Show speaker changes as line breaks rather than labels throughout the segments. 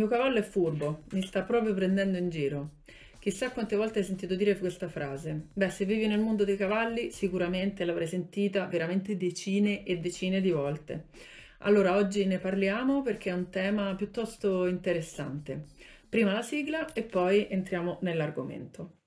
mio cavallo è furbo, mi sta proprio prendendo in giro. Chissà quante volte hai sentito dire questa frase. Beh, se vivi nel mondo dei cavalli, sicuramente l'avrei sentita veramente decine e decine di volte. Allora, oggi ne parliamo perché è un tema piuttosto interessante. Prima la sigla e poi entriamo nell'argomento.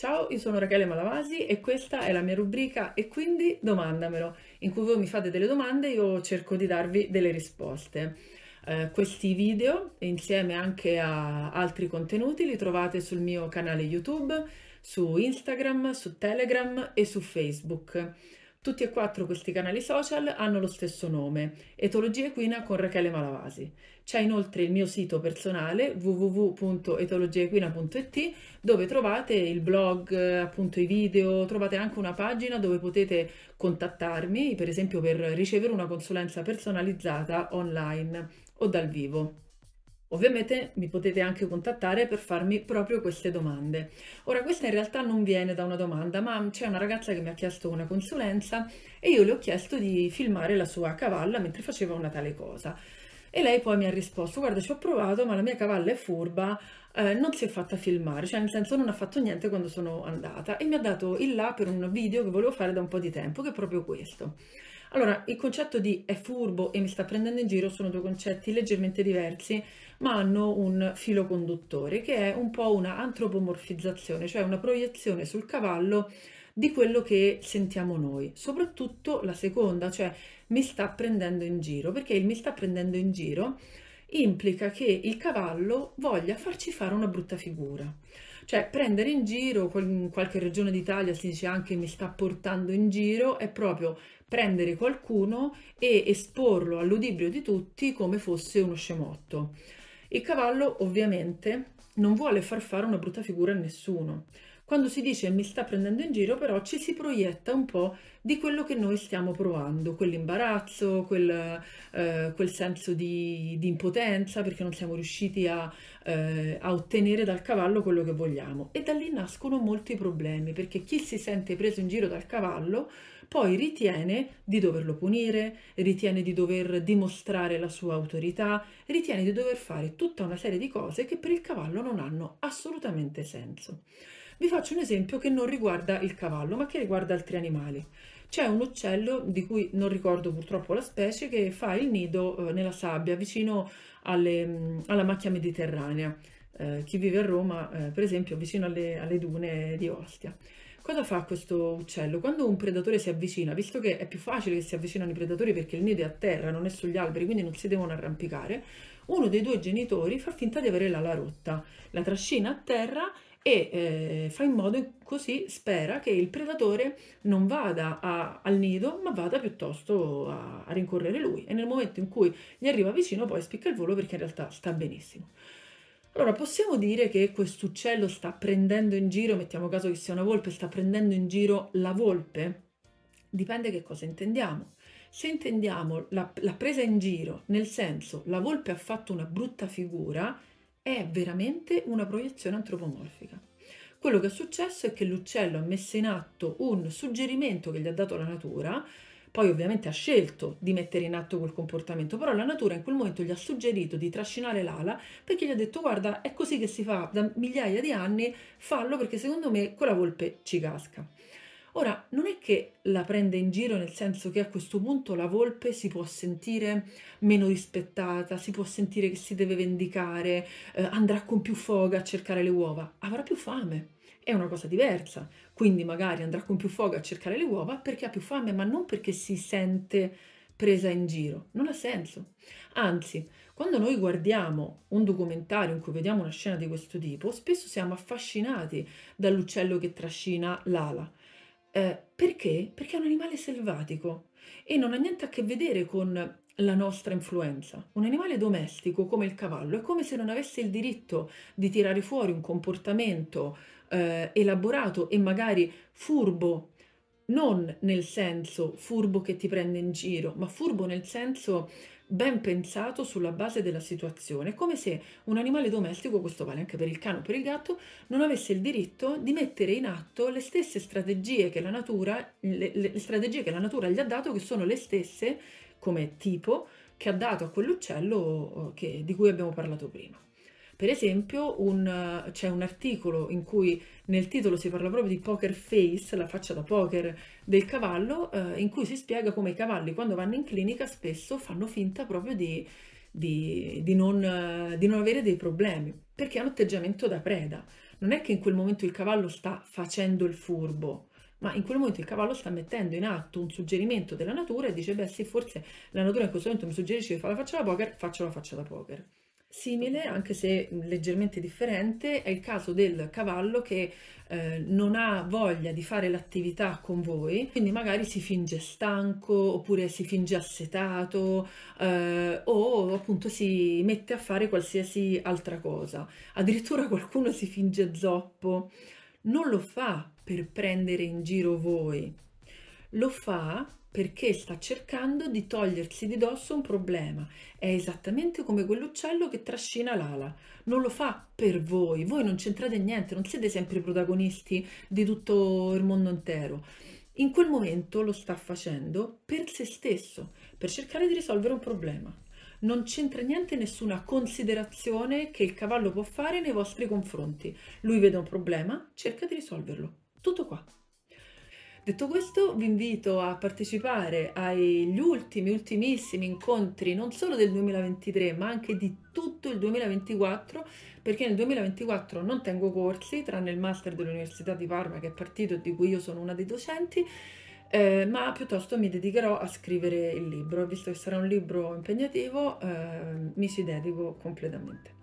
Ciao, io sono Rachele Malavasi e questa è la mia rubrica E quindi domandamelo, in cui voi mi fate delle domande e io cerco di darvi delle risposte. Eh, questi video, insieme anche a altri contenuti, li trovate sul mio canale YouTube, su Instagram, su Telegram e su Facebook. Tutti e quattro questi canali social hanno lo stesso nome, Etologia Equina con Rachele Malavasi. C'è inoltre il mio sito personale www.etologiequina.it dove trovate il blog, appunto i video, trovate anche una pagina dove potete contattarmi, per esempio per ricevere una consulenza personalizzata online o dal vivo. Ovviamente mi potete anche contattare per farmi proprio queste domande. Ora, questa in realtà non viene da una domanda, ma c'è una ragazza che mi ha chiesto una consulenza e io le ho chiesto di filmare la sua cavalla mentre faceva una tale cosa. E lei poi mi ha risposto, guarda ci ho provato ma la mia cavalla è furba, eh, non si è fatta filmare, cioè nel senso non ha fatto niente quando sono andata e mi ha dato il là per un video che volevo fare da un po' di tempo, che è proprio questo. Allora, il concetto di è furbo e mi sta prendendo in giro sono due concetti leggermente diversi, ma hanno un filo conduttore, che è un po' una antropomorfizzazione, cioè una proiezione sul cavallo di quello che sentiamo noi, soprattutto la seconda, cioè mi sta prendendo in giro, perché il mi sta prendendo in giro implica che il cavallo voglia farci fare una brutta figura. Cioè prendere in giro, in qualche regione d'Italia si dice anche mi sta portando in giro, è proprio prendere qualcuno e esporlo all'udibrio di tutti come fosse uno scemotto. Il cavallo ovviamente non vuole far fare una brutta figura a nessuno, quando si dice mi sta prendendo in giro, però ci si proietta un po' di quello che noi stiamo provando, quell'imbarazzo, quel, eh, quel senso di, di, impotenza perché non siamo riusciti a, eh, a ottenere dal cavallo quello che vogliamo. E da lì nascono molti problemi perché chi si sente preso in giro dal cavallo poi ritiene di doverlo punire, ritiene di dover dimostrare la sua autorità, ritiene di dover fare tutta una serie di cose che per il cavallo non hanno assolutamente senso. Vi faccio un esempio che non riguarda il cavallo, ma che riguarda altri animali. C'è un uccello di cui non ricordo purtroppo la specie che fa il nido eh, nella sabbia vicino alle, mm, alla macchia mediterranea. Eh, chi vive a Roma, eh, per esempio, vicino alle, alle dune di Ostia. Cosa fa questo uccello? Quando un predatore si avvicina, visto che è più facile che si avvicinano i predatori perché il nido è a terra, non è sugli alberi, quindi non si devono arrampicare, uno dei due genitori fa finta di avere l'ala rotta, la trascina a terra e eh, fa in modo così spera che il predatore non vada a, al nido ma vada piuttosto a, a rincorrere lui e nel momento in cui gli arriva vicino poi spicca il volo perché in realtà sta benissimo. Allora, possiamo dire che quest'uccello sta prendendo in giro, mettiamo caso che sia una volpe, sta prendendo in giro la volpe? Dipende che cosa intendiamo. Se intendiamo la, la presa in giro, nel senso la volpe ha fatto una brutta figura, è veramente una proiezione antropomorfica. Quello che è successo è che l'uccello ha messo in atto un suggerimento che gli ha dato la natura, poi ovviamente ha scelto di mettere in atto quel comportamento, però la natura in quel momento gli ha suggerito di trascinare l'ala perché gli ha detto guarda è così che si fa da migliaia di anni, fallo perché secondo me quella volpe ci casca. Ora, non è che la prende in giro nel senso che a questo punto la volpe si può sentire meno rispettata, si può sentire che si deve vendicare, eh, andrà con più foga a cercare le uova, avrà più fame. È una cosa diversa, quindi magari andrà con più foga a cercare le uova perché ha più fame, ma non perché si sente presa in giro, non ha senso. Anzi, quando noi guardiamo un documentario in cui vediamo una scena di questo tipo, spesso siamo affascinati dall'uccello che trascina l'ala eh, perché? Perché è un animale selvatico e non ha niente a che vedere con la nostra influenza. Un animale domestico come il cavallo è come se non avesse il diritto di tirare fuori un comportamento eh, elaborato e magari furbo, non nel senso furbo che ti prende in giro, ma furbo nel senso ben pensato sulla base della situazione, come se un animale domestico, questo vale anche per il cane o per il gatto, non avesse il diritto di mettere in atto le stesse strategie che la natura, le, le strategie che la natura gli ha dato, che sono le stesse come tipo che ha dato a quell'uccello eh, che, di cui abbiamo parlato prima. Per esempio un, eh, c'è un articolo in cui nel titolo si parla proprio di poker face, la faccia da poker del cavallo, eh, in cui si spiega come i cavalli quando vanno in clinica spesso fanno finta proprio di, di, di, non, eh, di non avere dei problemi, perché hanno atteggiamento da preda. Non è che in quel momento il cavallo sta facendo il furbo, ma in quel momento il cavallo sta mettendo in atto un suggerimento della natura e dice beh sì forse la natura in questo momento mi suggerisce di fare la faccia da poker, faccio la faccia da poker. Simile, anche se leggermente differente, è il caso del cavallo che eh, non ha voglia di fare l'attività con voi, quindi magari si finge stanco oppure si finge assetato eh, o appunto si mette a fare qualsiasi altra cosa. Addirittura qualcuno si finge zoppo. Non lo fa per prendere in giro voi, lo fa perché sta cercando di togliersi di dosso un problema. È esattamente come quell'uccello che trascina l'ala. Non lo fa per voi, voi non c'entrate niente, non siete sempre i protagonisti di tutto il mondo intero. In quel momento lo sta facendo per se stesso, per cercare di risolvere un problema. Non c'entra niente nessuna considerazione che il cavallo può fare nei vostri confronti. Lui vede un problema, cerca di risolverlo. Tutto qua. Detto questo, vi invito a partecipare agli ultimi, ultimissimi incontri non solo del 2023, ma anche di tutto il 2024, perché nel 2024 non tengo corsi, tranne il master dell'Università di Parma che è partito e di cui io sono una dei docenti. Eh, ma piuttosto mi dedicherò a scrivere il libro, visto che sarà un libro impegnativo, eh, mi ci dedico completamente.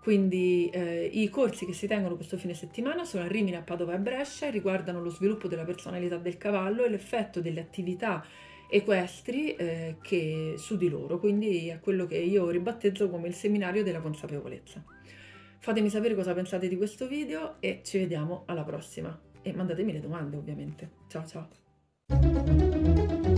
Quindi eh, i corsi che si tengono questo fine settimana sono a Rimini, a Padova e a Brescia e riguardano lo sviluppo della personalità del cavallo e l'effetto delle attività equestri eh, che, su di loro, quindi è quello che io ribattezzo come il seminario della consapevolezza. Fatemi sapere cosa pensate di questo video e ci vediamo alla prossima e mandatemi le domande ovviamente. Ciao ciao!